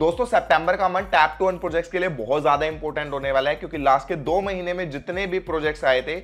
दोस्तों सितंबर का month tap to win projects के लिए बहुत ज्यादा इंपॉर्टेंट होने वाला है क्योंकि लास्ट के दो महीने में जितने भी प्रोजेक्ट्स आए थे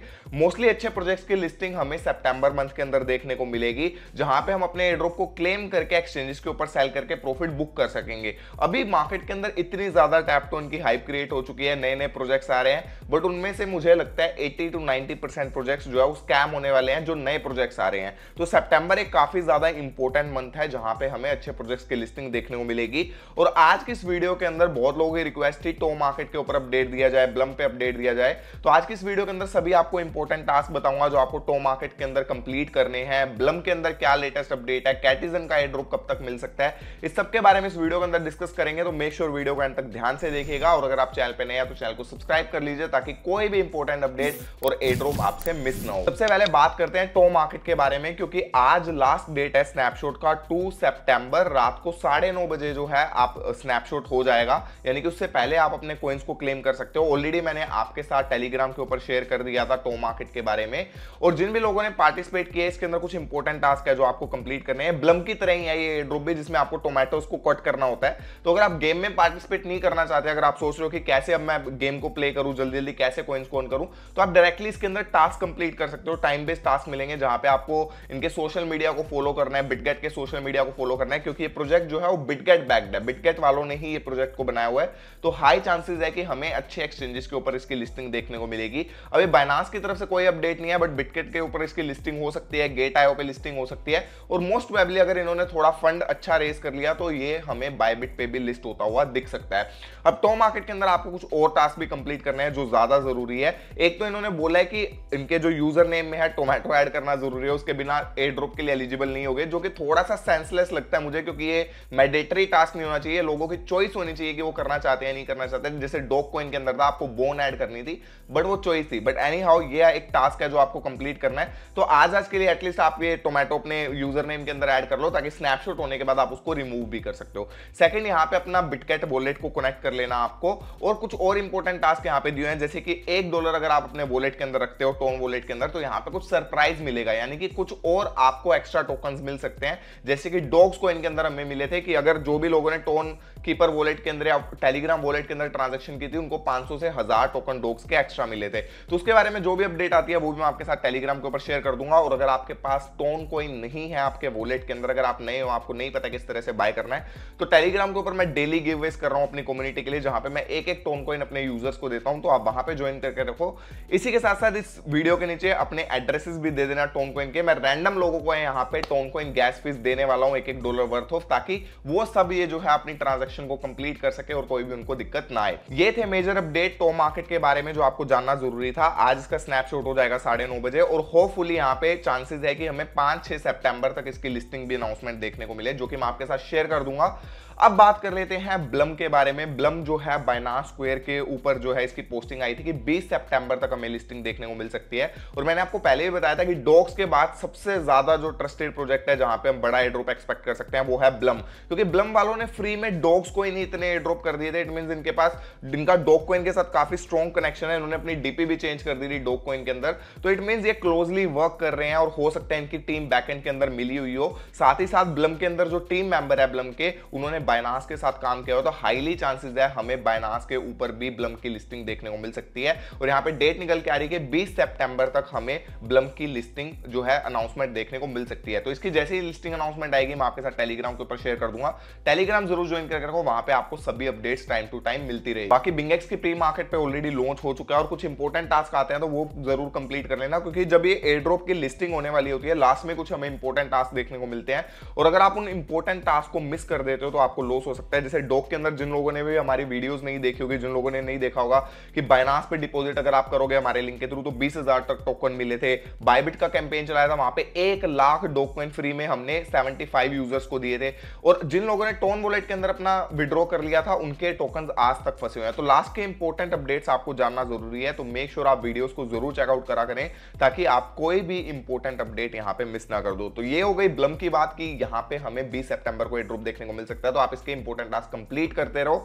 मोस्टली अच्छे प्रोजेक्ट्स की लिस्टिंग हमें सितंबर मंथ के अंदर देखने को मिलेगी जहां पे हम अपने एड्रोप को क्लेम करके एक्सचेंजेस के ऊपर सेल करके प्रॉफिट बुक कर सकेंगे अभी मार्केट के अंदर इतनी ज्यादा टैप टू वन की हाइप क्रिएट हो चुकी है नए नए प्रोजेक्ट्स आ रहे हैं बट उनमें से मुझे लगता है एट्टी टू नाइनटी प्रोजेक्ट्स जो है वो स्कैम होने वाले हैं जो नए प्रोजेक्ट्स आ रहे हैं तो सेप्टेंबर एक काफी ज्यादा इंपॉर्टेंट मंथ है जहां पे हमें अच्छे प्रोजेक्ट्स की लिस्टिंग देखने को मिलेगी और आज की इस वीडियो के अंदर बहुत लोगों की रिक्वेस्ट थी टो मार्केट के ऊपर अपडेट दिया जाए ब्लम पे अपडेट दिया जाए तो आज की इस वीडियो के अंदर सभी आपको इंपॉर्टेंट टास्क बताऊंगा जो आपको टो मार्केट के अंदर कंप्लीट करने हैं ब्लम के अंदर क्या लेटेस्ट अपडेट है कैटिजन का एड्रोप कब तक मिल सकता है इस सब के बारे में इस वीडियो के अंदर डिस्कस करेंगे तो मेक श्योर वीडियो को एंड तक ध्यान से देखेगा और अगर आप चैनल पर नए हैं तो चैनल को सब्सक्राइब कर लीजिए ताकि कोई भी इंपॉर्टेंट अपडेट और एड्रोप आपसे मिस ना हो सबसे पहले बात करते हैं टो मार्केट के बारे में क्योंकि आज लास्ट डेट है स्नैपशॉट का टू सेप्टेम्बर रात को साढ़े बजे जो है आप स्नैपशॉट हो जाएगा यानी कि उससे पहले आप अपने कोइंस को क्लेम कर सकते हो ऑलरेडी मैंने आपके साथ टेलीग्राम के ऊपर शेयर कर दिया था टो मार्केट के बारे में और जिन भी लोगों ने पार्टिसिपेट किया इसके अंदर कुछ इंपॉर्टेंट टास्क है जो आपको कंप्लीट करने हैं ब्लम की तरह ही है ये ड्रोबे जिसमें आपको टोमेटोज को कट करना होता है तो अगर आप गेम में पार्टिसिपेट नहीं करना चाहते अगर आप सोच रहे हो कि कैसे अब मैं गेम को प्ले करूँ जल्दी जल्दी कैसे कोइंस को ऑन करूँ तो आप डायरेक्टली इसके अंदर टास्क कंप्लीट कर सकते हो टाइम बेस्ड टास्क मिलेंगे जहां पे आपको इनके सोशल मीडिया को फॉलो करना है बिटगेट के सोशल मीडिया को फॉलो करना है क्योंकि ये प्रोजेक्ट जो है वो बिटगेट बैक्ड है बिटगेट वालों ने ही ये प्रोजेक्ट को बनाया हुआ है तो हाई चांसेस है कि हमें अच्छे एक्सचेंजेस के ऊपर इसकी लिस्टिंग देखने को मिलेगी अभी बाइनास की तरफ से कोई अपडेट नहीं है बट बिटकेट के ऊपर इसकी लिस्टिंग हो सकती है गेट आयो पर लिस्टिंग हो सकती है और मोस्ट वेबली अगर इन्होंने थोड़ा फंड अच्छा रेस कर लिया तो ये हमें बायबिट पे भी लिस्ट होता हुआ दिख सकता है अब टो मार्केट के अंदर आपको कुछ और टास्क भी कंप्लीट करने हैं जो ज्यादा जरूरी है एक तो इन्होंने बोला है कि इनके जो यूजर नेम में है टोमेटो ऐड करना जरूरी है उसके बिना एयर ड्रॉप के लिए एलिजिबल नहीं हो गए जो कि थोड़ा सा सेंसलेस लगता है मुझे क्योंकि ये मैडेटरी टास्क नहीं होना चाहिए लोग लोगों की चॉइस होनी चाहिए कि वो करना चाहते हैं नहीं करना चाहते हैं जैसे डॉक कोइन के अंदर था आपको बोन ऐड करनी थी बट वो चॉइस थी बट एनी हाउ ये एक टास्क है जो आपको कंप्लीट करना है तो आज आज के लिए एटलीस्ट आप ये टोमेटो अपने यूजर नेम के अंदर ऐड कर लो ताकि स्नैपशॉट होने के बाद आप उसको रिमूव भी कर सकते हो सेकंड यहाँ पे अपना बिटकेट वॉलेट को कनेक्ट कर लेना आपको और कुछ और इंपॉर्टेंट टास्क यहाँ पे दिए हैं जैसे कि एक डॉलर अगर आप अपने वॉलेट के अंदर रखते हो टोन वॉलेट के अंदर तो यहाँ पे कुछ सरप्राइज मिलेगा यानी कि कुछ और आपको एक्स्ट्रा टोकन मिल सकते हैं जैसे कि डॉग्स को इनके अंदर हमें मिले थे कि अगर जो भी लोगों ने टोन कीपर वॉलेट के अंदर या टेलीग्राम वॉलेट के अंदर ट्रांजेक्शन की थी उनको 500 से हजार टोकन डोक्स के एक्स्ट्रा मिले थे तो उसके बारे में जो भी अपडेट आती है वो भी मैं आपके साथ टेलीग्राम के ऊपर शेयर कर दूंगा और अगर आपके पास टोन कोई नहीं है आपके वॉलेट के अंदर अगर आप नए हो आपको नहीं पता किस तरह से बाय करना है तो टेलीग्राम के ऊपर मैं डेली गिव वेस्ट कर रहा हूँ अपनी कम्युनिटी के लिए जहां पर मैं एक एक टोन कोइन अपने यूजर्स को देता हूँ तो आप वहां पर ज्वाइन करके रखो इसी के साथ साथ इस वीडियो के नीचे अपने एड्रेसेस भी दे देना टोन कोइन के मैं रैंडम लोगों को यहाँ पे टोन कोइन गैस फीस देने वाला हूँ एक एक डॉलर वर्थ ऑफ ताकि वो सब ये जो है अपनी ट्रांजेक्शन को कंप्लीट कर सके और कोई भी उनको दिक्कत ना आए ये थे मेजर अपडेट टॉप मार्केट के बारे में जो आपको जानना जरूरी था आज इसका स्नैपशॉट हो जाएगा साढ़े नौ बजे और होपफुली यहाँ पे चांसेस है कि हमें पांच छह सेप्टेम्बर तक इसकी लिस्टिंग भी अनाउंसमेंट देखने को मिले जो कि मैं आपके साथ शेयर कर दूंगा अब बात कर लेते हैं ब्लम के बारे में ब्लम जो है बाइना स्क्वेयर के ऊपर जो है इसकी पोस्टिंग आई थी कि 20 सितंबर तक हमें लिस्टिंग देखने को मिल सकती है और मैंने आपको पहले भी बताया था कि डॉक्स के बाद सबसे ज्यादा जो ट्रस्टेड प्रोजेक्ट है जहां पे हम बड़ा एड्रोप एक्सपेक्ट कर सकते हैं वो है ब्लम क्योंकि ब्लम वालों ने फ्री में डॉग्स को इन्हें इतने एड्रोप कर दिए थे इट मीन इनके पास इनका डॉक को इनके साथ काफी स्ट्रॉन्ग कनेक्शन है इन्होंने अपनी डीपी भी चेंज कर दी थी डॉक को इनके अंदर तो इट मीन ये क्लोजली वर्क कर रहे हैं और हो सकता है इनकी टीम बैकेंड के अंदर मिली हुई हो साथ ही साथ ब्लम के अंदर जो टीम मेंबर है ब्लम के उन्होंने बायनास के साथ काम किया हो तो हाईली चांसेस है हमें बायनास के ऊपर भी ब्लम की लिस्टिंग देखने को मिल सकती है और यहाँ पे डेट निकल के आ रही है बीस सेप्टेम्बर तक हमें ब्लम की लिस्टिंग जो है अनाउंसमेंट देखने को मिल सकती है तो इसकी जैसी लिस्टिंग अनाउंसमेंट आएगी मैं आपके साथ टेलीग्राम के ऊपर शेयर कर दूंगा टेलीग्राम जरूर ज्वाइन करके रखो वहां पे आपको सभी अपडेट्स टाइम टू टाइम मिलती रही बाकी बिंगेक्स की प्री मार्केट पे ऑलरेडी लॉन्च हो चुका है और कुछ इंपॉर्टेंट टास्क आते हैं तो वो जरूर कंप्लीट कर लेना क्योंकि जब ये एयरड्रॉप की लिस्टिंग होने वाली होती है लास्ट में कुछ हमें इंपॉर्टेंट टास्क देखने को मिलते हैं और अगर आप उन इंपॉर्टेंट टास्क को मिस कर देते हो तो आप आपको लॉस हो सकता है जैसे डॉक के अंदर जिन लोगों ने भी हमारी वीडियोस नहीं देखी होगी जिन लोगों ने नहीं देखा होगा कि बायनास पे डिपॉजिट अगर आप करोगे हमारे लिंक के थ्रू तो बीस तक टोकन मिले थे बायबिट का कैंपेन चलाया था वहां पे एक लाख डॉक्यूमेंट फ्री में हमने सेवेंटी यूजर्स को दिए थे और जिन लोगों ने टोन वॉलेट के अंदर अपना विड्रॉ कर लिया था उनके टोकन आज तक फंसे हुए हैं तो लास्ट के इंपॉर्टेंट अपडेट्स आपको जानना जरूरी है तो मेक श्योर आप वीडियोस को जरूर चेकआउट करा करें ताकि आप कोई भी इंपॉर्टेंट अपडेट यहां पे मिस ना कर दो तो ये हो गई ब्लम की बात की यहां पे हमें 20 सितंबर को ये ड्रॉप देखने को मिल सकता है तो आप इसके इंपॉर्टेंट टास्क कंप्लीट करते रहो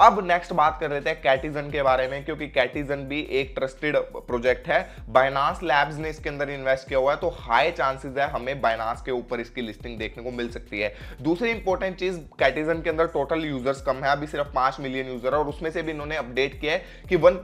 अब नेक्स्ट बात कर लेते हैं कैटिजन के बारे में क्योंकि कैटिजन भी एक ट्रस्टेड प्रोजेक्ट है बायनास लैब्स ने इसके अंदर इन्वेस्ट किया हुआ है तो हाई चांसेस है हमें बायनास के ऊपर इसकी लिस्टिंग देखने को मिल सकती है दूसरी इंपॉर्टेंट चीज कैटिजन के अंदर टोटल यूजर्स कम है अभी सिर्फ पांच मिलियन यूजर है और उसमें से भी इन्होंने अपडेट किया है कि वन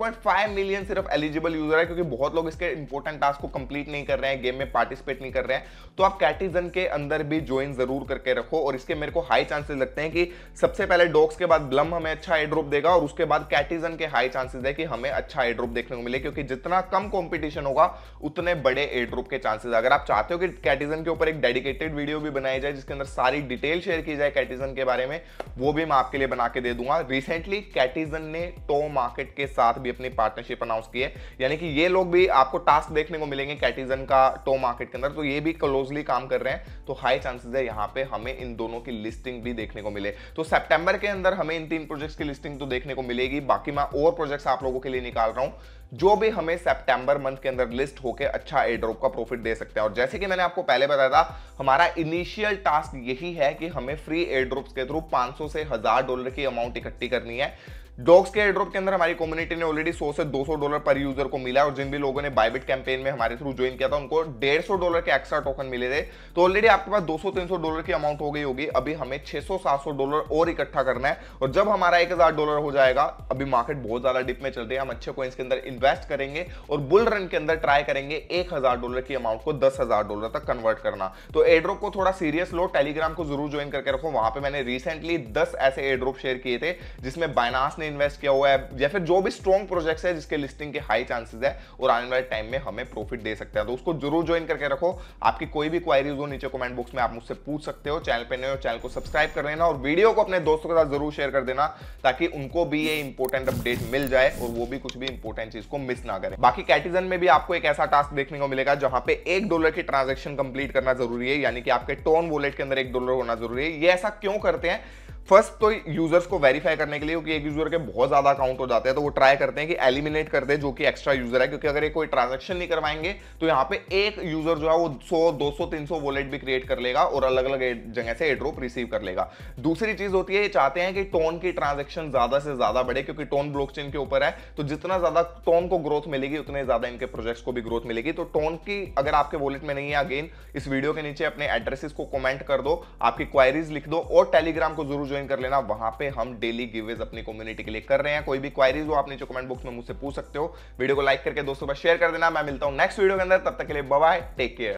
मिलियन सिर्फ एलिजिबल यूजर है क्योंकि बहुत लोग इसके इंपॉर्टेंट टास्क को कंप्लीट नहीं कर रहे हैं गेम में पार्टिसिपेट नहीं कर रहे हैं तो आप कैटिजन के अंदर भी ज्वाइन जरूर करके रखो और इसके मेरे को हाई चांसेस लगते हैं कि सबसे पहले डॉक्स के बाद ब्लम हमें अच्छा हाई देगा और उसके बाद कैटिजन के हाई चांसेस है कि हमें अच्छा हाई देखने को मिले क्योंकि जितना कम कंपटीशन होगा उतने बड़े एड्रोप के चांसेस अगर आप चाहते हो कि कैटिजन के ऊपर एक डेडिकेटेड वीडियो भी बनाई जाए जिसके अंदर सारी डिटेल शेयर की जाए कैटिजन के बारे में वो भी मैं आपके लिए बना के दे दूंगा रिसेंटली कैटिजन ने टो मार्केट के साथ भी अपनी पार्टनरशिप अनाउंस की है यानी कि ये लोग भी आपको टास्क देखने को मिलेंगे कैटिजन का टो मार्केट के अंदर तो ये भी क्लोजली काम कर रहे हैं तो हाई चांसेस है यहाँ पे हमें इन दोनों की लिस्टिंग भी देखने को मिले तो सेप्टेम्बर के अंदर हमें इन तीन प्रोजेक्ट्स की लिस्टिंग तो देखने को मिलेगी बाकी मैं और प्रोजेक्ट्स आप लोगों के लिए निकाल रहा हूं जो भी हमें सितंबर मंथ के अंदर लिस्ट होकर अच्छा एड्रॉप का प्रॉफिट दे सकते हैं और जैसे कि मैंने आपको पहले बताया था हमारा इनिशियल टास्क यही है कि हमें फ्री एड्रॉप्स के थ्रू 500 से हजार डॉलर की अमाउंट इकट्ठी करनी है डॉग्स के एड्रॉप के अंदर हमारी कम्युनिटी ने ऑलरेडी 100 से 200 डॉलर पर यूजर को मिला और जिन भी लोगों ने बाइबिट कैंपेन में हमारे थ्रू ज्वाइन किया था उनको 150 डॉलर के एक्स्ट्रा टोकन मिले थे तो ऑलरेडी आपके पास 200 300 डॉलर की अमाउंट हो गई होगी अभी हमें 600 700 डॉलर और इकट्ठा करना है और जब हमारा एक डॉलर हो जाएगा अभी मार्केट बहुत ज्यादा डिप में चल रही है हम अच्छे कॉइन्स के अंदर इन्वेस्ट करेंगे और बुल रन के अंदर ट्राई करेंगे एक डॉलर की अमाउंट को दस डॉलर तक कन्वर्ट करना तो एड्रॉप को थोड़ा सीरियस लो टेलीग्राम को जरूर ज्वाइन करके रखो वहां पर मैंने रिसेंटली दस ऐसे एड्रॉप शेयर किए थे जिसमें बाइनास ने आपने इन्वेस्ट किया हुआ है या फिर जो भी स्ट्रॉन्ग प्रोजेक्ट्स है जिसके लिस्टिंग के हाई चांसेस है और आने वाले टाइम में हमें प्रॉफिट दे सकते हैं तो उसको जरूर ज्वाइन करके रखो आपकी कोई भी क्वारीज हो नीचे कमेंट बॉक्स में आप मुझसे पूछ सकते हो चैनल पर नए हो चैनल को सब्सक्राइब कर लेना और वीडियो को अपने दोस्तों के साथ जरूर शेयर कर देना ताकि उनको भी ये इंपॉर्टेंट अपडेट मिल जाए और वो भी कुछ भी इंपॉर्टेंट चीज को मिस ना करें बाकी कैटिजन में भी आपको एक ऐसा टास्क देखने को मिलेगा जहां पे एक डॉलर की ट्रांजेक्शन कंप्लीट करना जरूरी है यानी कि आपके टोन वॉलेट के अंदर एक डॉलर होना जरूरी है ये ऐसा क्यों करते हैं फर्स्ट तो यूजर्स को वेरीफाई करने के लिए क्योंकि एक यूजर के बहुत ज्यादा अकाउंट हो जाते हैं तो वो ट्राई करते हैं कि एलिमिनेट कर दे जो कि एक्स्ट्रा यूजर है क्योंकि अगर ये कोई ट्रांजेक्शन नहीं करवाएंगे तो यहाँ पे एक यूजर जो है वो 100, 200, 300 वॉलेट भी क्रिएट कर लेगा और अलग अलग जगह से एड्रोप रिसीव कर लेगा दूसरी चीज होती है ये चाहते हैं कि टोन की ट्रांजेक्शन ज्यादा से ज्यादा बढ़े क्योंकि टोन ब्लॉक के ऊपर है तो जितना ज्यादा टोन को ग्रोथ मिलेगी उतने ज्यादा इनके प्रोजेक्ट्स को भी ग्रोथ मिलेगी तो टोन की अगर आपके वॉलेट में नहीं है अगेन इस वीडियो के नीचे अपने एड्रेसेस को कॉमेंट कर दो आपकी क्वायरीज लिख दो और टेलीग्राम को जरूर ज्वाइन कर लेना वहां पे हम डेली गिवेज अपनी कम्युनिटी के लिए कर रहे हैं कोई भी क्वारीज हो आप नीचे कमेंट बॉक्स में मुझसे पूछ सकते हो वीडियो को लाइक करके दोस्तों पर शेयर कर देना मैं मिलता हूं नेक्स्ट वीडियो के अंदर तब तक के लिए बाय टेक केयर